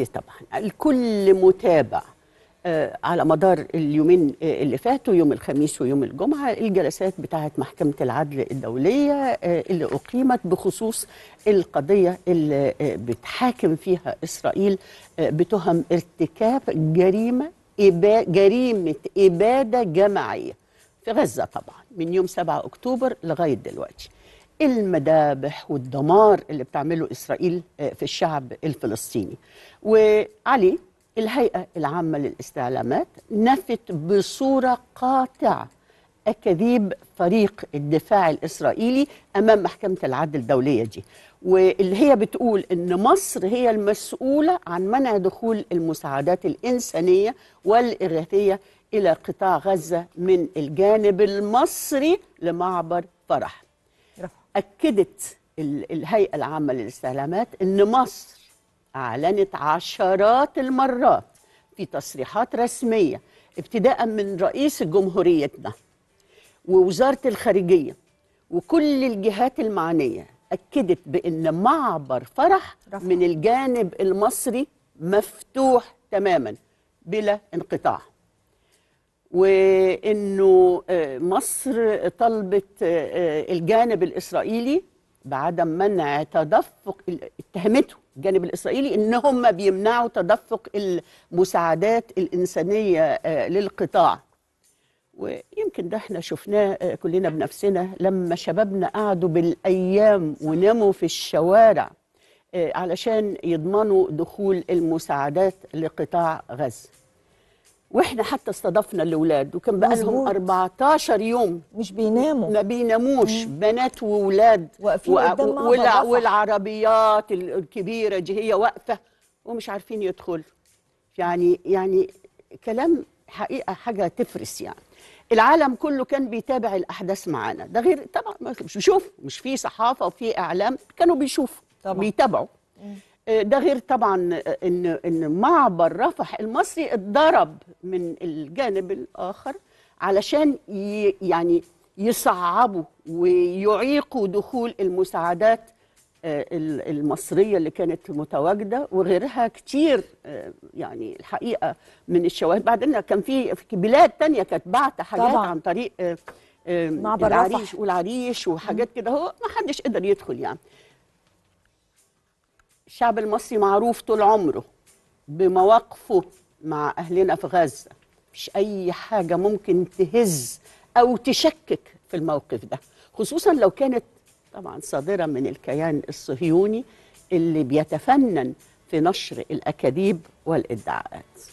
طبعا الكل متابع آه، على مدار اليومين آه، اللي فاتوا يوم الخميس ويوم الجمعة الجلسات بتاعة محكمة العدل الدولية آه، اللي أقيمت بخصوص القضية اللي بتحاكم فيها إسرائيل بتهم ارتكاب جريمة إبا جريمة إبادة جماعية في غزة طبعا من يوم 7 أكتوبر لغاية دلوقتي المذابح والدمار اللي بتعمله إسرائيل آه، في الشعب الفلسطيني وعلي الهيئة العامة للاستعلامات نفت بصورة قاطعة أكاذيب فريق الدفاع الإسرائيلي أمام محكمة العدل الدولية دي واللي هي بتقول إن مصر هي المسؤولة عن منع دخول المساعدات الإنسانية والإغاثية إلى قطاع غزة من الجانب المصري لمعبر فرح أكدت الهيئة العامة للاستعلامات أن مصر أعلنت عشرات المرات في تصريحات رسمية ابتداء من رئيس جمهوريتنا ووزارة الخارجية وكل الجهات المعنية أكدت بأن معبر فرح رفع. من الجانب المصري مفتوح تماما بلا انقطاع وانه آه، مصر طلبت آه، آه، الجانب الاسرائيلي بعدم منع تدفق اتهمته الجانب الاسرائيلي ان هم بيمنعوا تدفق المساعدات الانسانيه للقطاع ويمكن ده احنا شفناه كلنا بنفسنا لما شبابنا قعدوا بالايام وناموا في الشوارع علشان يضمنوا دخول المساعدات لقطاع غزه واحنا حتى استضفنا الاولاد وكان بقى لهم 14 يوم مش بيناموا ما بيناموش بنات واولاد واقفين والعربيات الكبيره دي هي واقفه ومش عارفين يدخلوا يعني يعني كلام حقيقه حاجه تفرس يعني العالم كله كان بيتابع الاحداث معانا ده غير طبعا مش بيشوف مش في صحافه وفي اعلام كانوا بيشوفوا بيتابعوا آه، ده غير طبعا آه، ان ان معبر رفح المصري اتضرب من الجانب الاخر علشان يعني يصعبوا ويعيقوا دخول المساعدات آه، المصريه اللي كانت متواجده وغيرها كتير يعني الحقيقه من الشواهد بعدين كان في بلاد تانية كانت بعت حاجات طبعا. عن طريق معبر العريش رفح. والعريش وحاجات كده هو ما حدش قدر يدخل يعني الشعب المصري معروف طول عمره بمواقفه مع أهلنا في غزة مش أي حاجة ممكن تهز أو تشكك في الموقف ده خصوصا لو كانت طبعا صادرة من الكيان الصهيوني اللي بيتفنن في نشر الأكاذيب والادعاءات